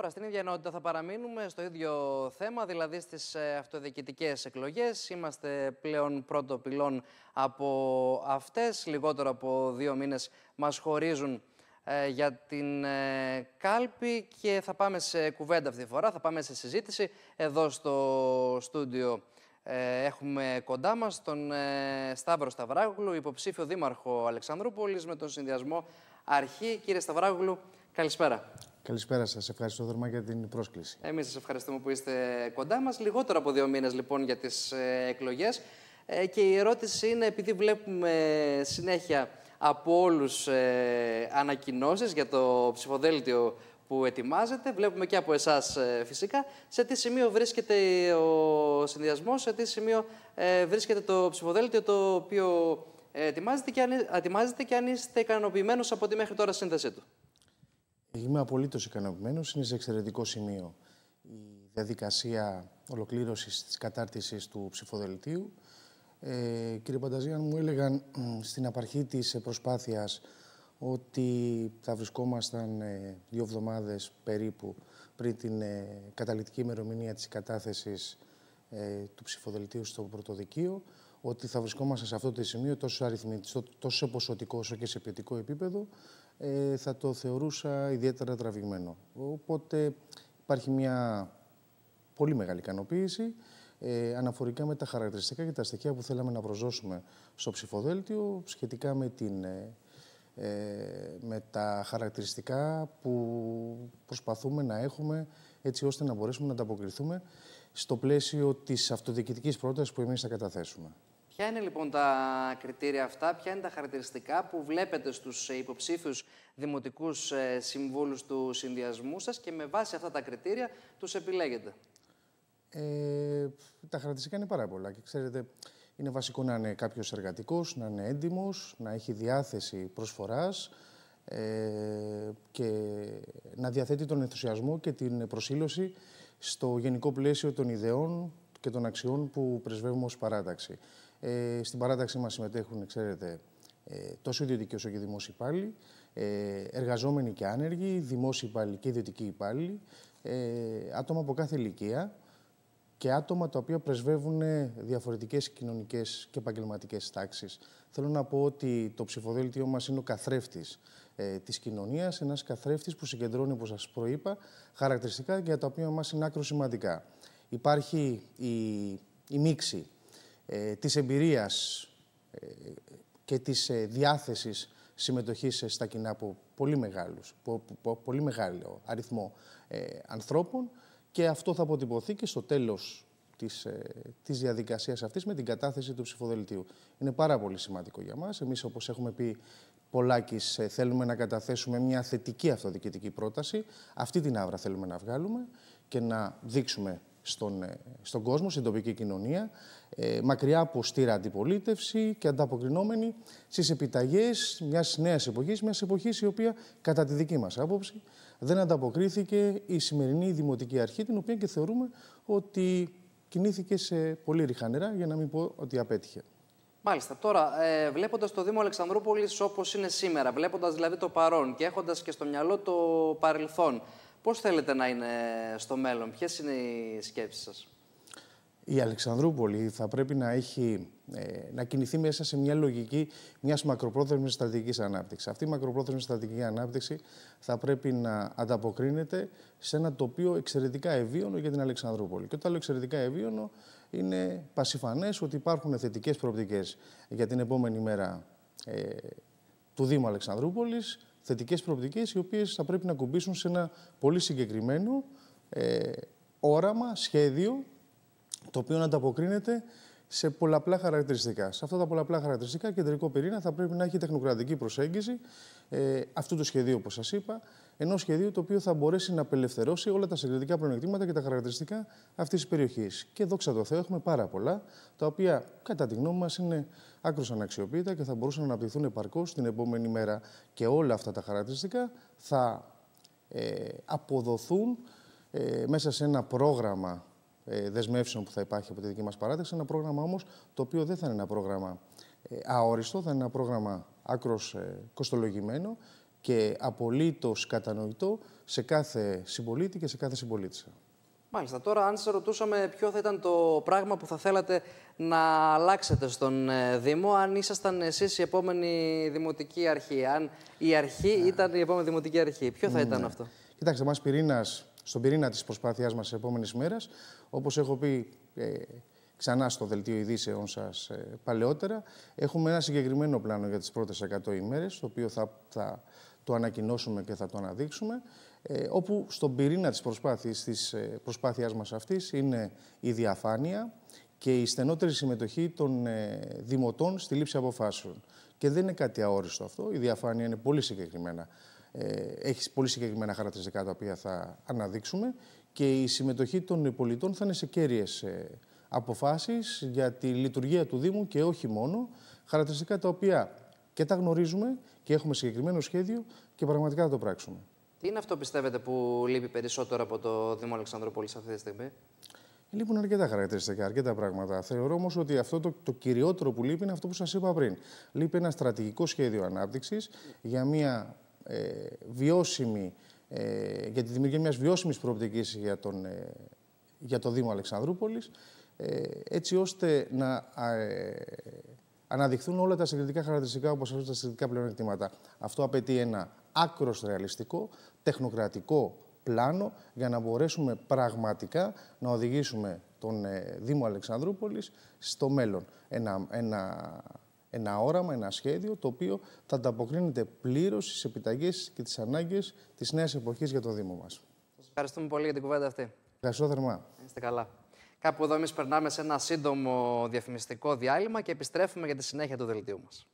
Τώρα στην ίδια ενότητα θα παραμείνουμε στο ίδιο θέμα, δηλαδή στις ε, αυτοδιοικητικές εκλογές. Είμαστε πλέον πρώτο πυλόν από αυτές. Λιγότερο από δύο μήνες μας χωρίζουν ε, για την ε, κάλπη και θα πάμε σε κουβέντα αυτή τη φορά, θα πάμε σε συζήτηση. Εδώ στο στούντιο έχουμε κοντά μας τον Σταύρο Σταυράγουλου, υποψήφιο δήμαρχο Αλεξανδρούπολης με τον συνδυασμό Αρχή. Κύριε Σταυράγουλου, Καλησπέρα. Καλησπέρα σας. Ευχαριστώ θερμά για την πρόσκληση. Εμείς σας ευχαριστούμε που είστε κοντά μας. Λιγότερο από δύο μήνες λοιπόν για τις ε, εκλογές. Ε, και η ερώτηση είναι, επειδή βλέπουμε συνέχεια από όλους ε, ανακοινώσεις για το ψηφοδέλτιο που ετοιμάζεται. Βλέπουμε και από εσάς φυσικά σε τι σημείο βρίσκεται ο συνδυασμός, σε τι σημείο βρίσκεται το ψηφοδέλτιο το οποίο ετοιμάζεται και αν, ετοιμάζεται και αν είστε ικανοποιημένος από τη μέχρι τώρα σύνθεσή του. Είμαι απολύτως ικανοποιημένος. Είναι σε εξαιρετικό σημείο η διαδικασία ολοκλήρωσης της κατάρτισης του ψηφοδελτίου. Ε, κύριε αν μου έλεγαν στην απαρχή της προσπάθειας ότι θα βρισκόμασταν ε, δύο εβδομάδες περίπου πριν την ε, καταληκτική ημερομηνία της κατάθεσης ε, του ψηφοδελτίου στο πρωτοδικείο, ότι θα βρισκόμασταν σε αυτό το σημείο τόσο, αριθμητικό, τόσο σε ποσοτικό όσο και σε ποιοτικό επίπεδο, ε, θα το θεωρούσα ιδιαίτερα τραβηγμένο. Οπότε υπάρχει μια πολύ μεγάλη ικανοποίηση ε, αναφορικά με τα χαρακτηριστικά και τα στοιχεία που θέλαμε να προσδώσουμε στο ψηφοδέλτιο σχετικά με, ε, με τα χαρακτηριστικά που προσπαθούμε να έχουμε έτσι ώστε να μπορέσουμε να ανταποκριθούμε στο πλαίσιο της αυτοδιοικητικής πρότασης που εμείς θα καταθέσουμε. Ποια είναι λοιπόν τα κριτήρια αυτά, ποια είναι τα χαρακτηριστικά που βλέπετε στους ε, υποψήφιους δημοτικούς ε, συμβούλους του συνδυασμού σας και με βάση αυτά τα κριτήρια τους επιλέγετε. Ε, τα χαρακτηριστικά είναι πάρα πολλά και ξέρετε είναι βασικό να είναι κάποιος εργατικός, να είναι έντιμος, να έχει διάθεση προσφοράς ε, και να διαθέτει τον ενθουσιασμό και την προσήλωση στο γενικό πλαίσιο των ιδεών και των αξιών που πρεσβεύουμε ως παράταξη. Ε, στην παράταξή μας συμμετέχουν, ξέρετε, ε, τόσο ιδιωτικοί όσο και δημόσιοι υπάλληλοι, ε, εργαζόμενοι και άνεργοι, δημόσιοι υπάλληλοι και ιδιωτικοί υπάλληλοι, ε, άτομα από κάθε ηλικία και άτομα τα οποία πρεσβεύουν διαφορετικές κοινωνικές και επαγγελματικές τάξεις. Θέλω να πω ότι το ψηφοδέλτιό μας είναι ο καθρέφτης ε, της κοινωνίας, ένας καθρέφτης που συγκεντρώνει, όπως σας προείπα, χαρακτηριστικά για τα οποία μας είναι άκρο σημαντικά. Υπάρχει η, η μίξη ε, της εμπειρίας ε, και της ε, διάθεσης συμμετοχής ε, στα κοινά από πολύ, μεγάλους, πολύ μεγάλο αριθμό ε, ανθρώπων και αυτό θα αποτυπωθεί και στο τέλος της, της διαδικασίας αυτής με την κατάθεση του ψηφοδελτίου. Είναι πάρα πολύ σημαντικό για μας. Εμείς, όπως έχουμε πει πολλάκις, θέλουμε να καταθέσουμε μια θετική αυτοδιοικητική πρόταση. Αυτή την άβρα θέλουμε να βγάλουμε και να δείξουμε στον, ε, στον κόσμο, στην τοπική κοινωνία, ε, μακριά από στήρα αντιπολίτευση και ανταποκρινόμενη στις επιταγές μιας νέας εποχής, μιας εποχής η οποία κατά τη δική μας άποψη δεν ανταποκρίθηκε η σημερινή δημοτική αρχή, την οποία και θεωρούμε ότι κινήθηκε σε πολύ ριχανερά, για να μην πω ότι απέτυχε. Μάλιστα. Τώρα, ε, βλέποντας το Δήμο Αλεξανδρούπολης όπως είναι σήμερα, βλέποντας δηλαδή το παρόν και έχοντας και στο μυαλό το παρελθόν, Πώς θέλετε να είναι στο μέλλον, ποιες είναι οι σκέψεις σας. Η Αλεξανδρούπολη θα πρέπει να, έχει, ε, να κινηθεί μέσα σε μια λογική μιας μακροπρόθεσμης στρατηγικής ανάπτυξης. Αυτή η μακροπρόθεσμη στρατηγική ανάπτυξη θα πρέπει να ανταποκρίνεται σε ένα τοπίο εξαιρετικά ευίωνο για την Αλεξανδρούπολη. Και όταν λέω εξαιρετικά ευίωνο, είναι πασιφανές ότι υπάρχουν θετικές προοπτικές για την επόμενη μέρα ε, του Δήμου Αλεξανδρούπολης, θετικές προοπτικές, οι οποίες θα πρέπει να κουμπίσουν σε ένα πολύ συγκεκριμένο ε, όραμα, σχέδιο, το οποίο να ανταποκρίνεται σε πολλαπλά χαρακτηριστικά. Σε αυτά τα πολλαπλά χαρακτηριστικά, κεντρικό πυρήνα θα πρέπει να έχει τεχνοκρατική προσέγγιση ε, αυτού του σχεδίου, όπως σας είπα. Ενός σχεδίου το οποίο θα μπορέσει να απελευθερώσει όλα τα συγκριτικά πλεονεκτήματα και τα χαρακτηριστικά αυτής της περιοχής. Και δόξα τω Θεώ, έχουμε πάρα πολλά, τα οποία κατά τη γνώμη μας είναι άκρο αναξιοποιητά και θα μπορούσαν να αναπτυχθούν επαρκώς την επόμενη μέρα. Και όλα αυτά τα χαρακτηριστικά θα ε, αποδοθούν ε, μέσα σε ένα πρόγραμμα ε, δεσμεύσεων που θα υπάρχει από τη δική μας παράδειξη Ένα πρόγραμμα όμως το οποίο δεν θα είναι ένα πρόγραμμα ε, αόριστο, θα είναι ένα πρόγραμμα άκρος ε, κοστολογημένο και απολύτως κατανοητό σε κάθε συμπολίτη και σε κάθε συμπολίτησα. Μάλιστα. Τώρα, αν σα ρωτούσαμε ποιο θα ήταν το πράγμα που θα θέλατε να αλλάξετε στον Δήμο, αν ήσασταν εσείς η επόμενη δημοτική αρχή, αν η αρχή ναι. ήταν η επόμενη δημοτική αρχή, ποιο θα ναι. ήταν αυτό. Κοιτάξτε, μας πυρήνας στον πυρήνα της προσπάθειάς μας τη επόμενη μέρα όπως έχω πει ε, ξανά στο δελτίο ειδήσεων σας ε, παλαιότερα, έχουμε ένα συγκεκριμένο πλάνο για τις πρώτες 100 ημέρες, το οποίο θα, θα το ανακοινώσουμε και θα το αναδείξουμε, ε, όπου στον πυρήνα της, προσπάθειας, της προσπάθειάς μας αυτής είναι η διαφάνεια και η στενότερη συμμετοχή των δημοτών στη λήψη αποφάσεων. Και δεν είναι κάτι αόριστο αυτό. Η διαφάνεια είναι πολύ συγκεκριμένα. έχει πολύ συγκεκριμένα χαρακτηριστικά τα οποία θα αναδείξουμε και η συμμετοχή των πολιτών θα είναι σε κέρυες ε, αποφάσεις για τη λειτουργία του Δήμου και όχι μόνο, χαρακτηριστικά τα οποία και τα γνωρίζουμε και έχουμε συγκεκριμένο σχέδιο και πραγματικά θα το πράξουμε. Τι είναι αυτό πιστεύετε που λείπει περισσότερο από το Δήμο Αλεξανδροπόλης αυτή τη στιγμή? Λείπουν αρκετά χαρακτηριστικά, αρκετά πράγματα. Θεωρώ όμως ότι αυτό το, το κυριότερο που λείπει είναι αυτό που σας είπα πριν. Λείπει ένα στρατηγικό σχέδιο ανάπτυξης για μια ε, βιώσιμη ε, για τη δημιουργία μιας βιώσιμης προοπτικής για, τον, ε, για το Δήμο Αλεξανδρούπολης, ε, έτσι ώστε να ε, αναδειχθούν όλα τα συγκριτικά χαρακτηριστικά όπως αυτά τα συγκριτικά πλεονεκτήματα. Αυτό απαιτεί ένα άκρος ρεαλιστικό, τεχνοκρατικό πλάνο για να μπορέσουμε πραγματικά να οδηγήσουμε τον Δήμο Αλεξανδρούπολης στο μέλλον. Ένα, ένα ένα όραμα, ένα σχέδιο το οποίο θα ανταποκρίνεται πλήρως στις επιταγές και τις ανάγκες της νέας εποχής για το Δήμο μας. Σας ευχαριστούμε πολύ για την κουβέντα αυτή. Ευχαριστώ θερμά. Είστε καλά. Κάπου εδώ εμείς περνάμε σε ένα σύντομο διαφημιστικό διάλειμμα και επιστρέφουμε για τη συνέχεια του δελτίου μας.